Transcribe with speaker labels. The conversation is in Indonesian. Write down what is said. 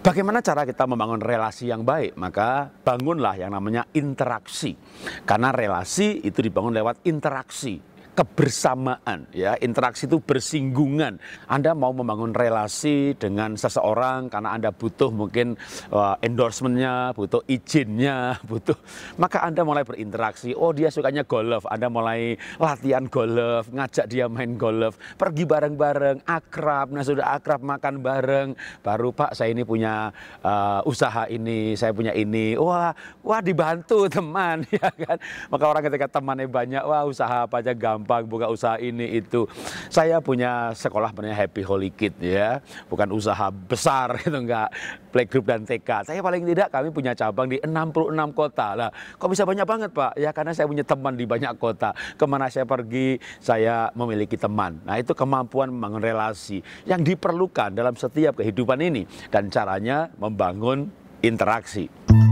Speaker 1: Bagaimana cara kita membangun relasi yang baik? Maka bangunlah yang namanya interaksi. Karena relasi itu dibangun lewat interaksi kebersamaan ya interaksi itu bersinggungan Anda mau membangun relasi dengan seseorang karena Anda butuh mungkin uh, endorsementnya butuh izinnya butuh maka Anda mulai berinteraksi oh dia sukanya golf Anda mulai latihan golf ngajak dia main golf pergi bareng-bareng akrab nah sudah akrab makan bareng baru Pak saya ini punya uh, usaha ini saya punya ini wah wah dibantu teman ya kan maka orang ketika temannya banyak wah usaha apa aja gampang gampang buka usaha ini itu. Saya punya sekolah namanya Happy Holy Kid ya, bukan usaha besar itu enggak playgroup dan TK. Saya paling tidak kami punya cabang di 66 kota. Lah, kok bisa banyak banget Pak? Ya karena saya punya teman di banyak kota. Kemana saya pergi, saya memiliki teman. Nah itu kemampuan membangun relasi yang diperlukan dalam setiap kehidupan ini. Dan caranya membangun interaksi.